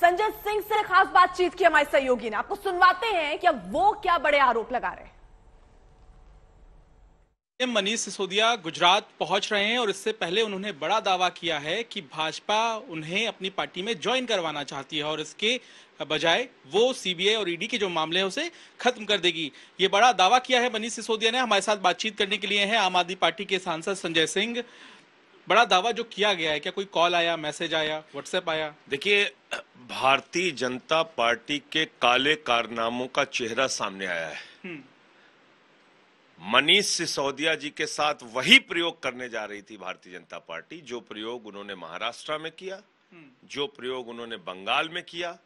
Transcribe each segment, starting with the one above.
संजय सिंह से खास बातचीत की हमारे सहयोगी ने आपको सुनवाते हैं कि अब वो क्या बड़े आरोप लगा रहे हैं मनीष सिसोदिया गुजरात पहुंच रहे हैं और इससे पहले उन्होंने बड़ा दावा किया है कि भाजपा उन्हें अपनी पार्टी में ज्वाइन करवाना चाहती है और इसके बजाय वो सीबीआई और ईडी के जो मामले हैं उसे खत्म कर देगी ये बड़ा दावा किया है मनीष सिसोदिया ने हमारे साथ बातचीत करने के लिए है आम आदमी पार्टी के सांसद संजय सिंह बड़ा दावा जो किया गया है क्या कोई कॉल आया मैसेज आया व्हाट्सएप आया देखिए भारतीय जनता पार्टी के काले कारनामों का चेहरा सामने आया है हम्म। मनीष सिसोदिया जी के साथ वही प्रयोग करने जा रही थी भारतीय जनता पार्टी जो प्रयोग उन्होंने महाराष्ट्र में किया हम्म। जो प्रयोग उन्होंने बंगाल में किया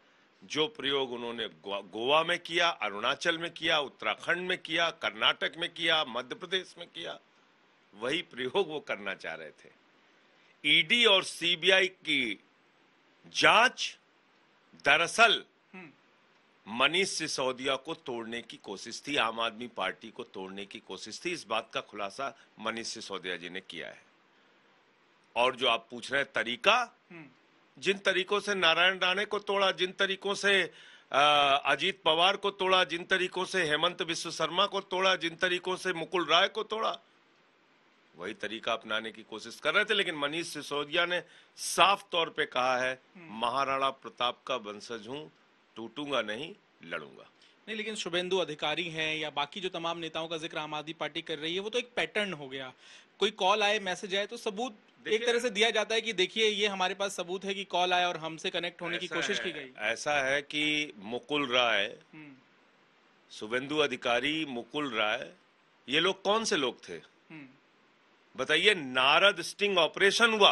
जो प्रयोग उन्होंने गोवा में किया अरुणाचल में किया उत्तराखंड में किया कर्नाटक में किया मध्य प्रदेश में किया वही प्रयोग वो करना चाह रहे थे ईडी और सीबीआई की जांच दरअसल हम्म। मनीष सिसोदिया को तोड़ने की कोशिश थी आम आदमी पार्टी को तोड़ने की कोशिश थी इस बात का खुलासा मनीष सिसोदिया जी ने किया है और जो आप पूछ रहे हैं तरीका हम्म। जिन तरीकों से नारायण राणे को तोड़ा जिन तरीकों से अजीत पवार को तोड़ा जिन तरीकों से हेमंत विश्व शर्मा को तोड़ा जिन तरीकों से मुकुल राय को तोड़ा वही तरीका अपनाने की कोशिश कर रहे थे लेकिन मनीष सिसोदिया ने साफ तौर पे कहा है हम्म। महाराणा प्रताप का वंशज हूँ टूटूंगा नहीं लड़ूंगा नहीं लेकिन शुभेंदु अधिकारी हैं या बाकी जो तमाम नेताओं का जिक्र आम आदमी पार्टी कर रही है वो तो एक पैटर्न हो गया कोई कॉल आए मैसेज आए तो सबूत एक तरह से दिया जाता है कि देखिए ये हमारे पास सबूत है कि कॉल आया और हमसे कनेक्ट होने की कोशिश की गई ऐसा है कि मुकुल राय हम्म। शुभेंदु अधिकारी मुकुल राय ये लोग कौन से लोग थे बताइए नारद स्टिंग ऑपरेशन हुआ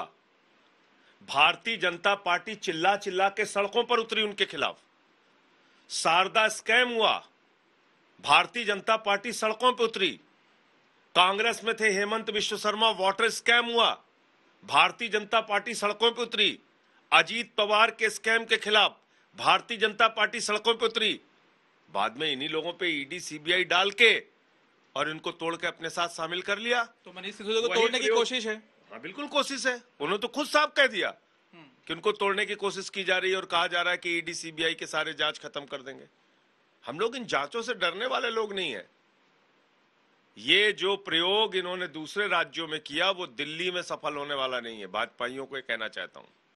भारतीय जनता पार्टी चिल्ला चिल्ला के सड़कों पर उतरी उनके खिलाफ शारदा स्कैम हुआ भारतीय जनता पार्टी सड़कों पर उतरी कांग्रेस में थे हेमंत विश्व शर्मा वाटर स्कैम हुआ भारतीय जनता पार्टी सड़कों पर उतरी अजीत पवार के स्कैम के खिलाफ भारतीय जनता पार्टी सड़कों पर उतरी बाद में इन्हीं लोगों पे ईडी सीबीआई डाल के और इनको तोड़ के अपने साथ शामिल कर लिया तो मनीष सिसोदिया को तोड़ने की कोशिश है हाँ बिल्कुल कोशिश है उन्होंने तो खुद साफ कह दिया हम्म। कि उनको तोड़ने की कोशिश की जा रही है और कहा जा रहा है कि ईडी सीबीआई के सारे जांच खत्म कर देंगे हम लोग इन जांचों से डरने वाले लोग नहीं है ये जो प्रयोग इन्होंने दूसरे राज्यों में किया वो दिल्ली में सफल होने वाला नहीं है भाजपाइयों को कहना चाहता हूं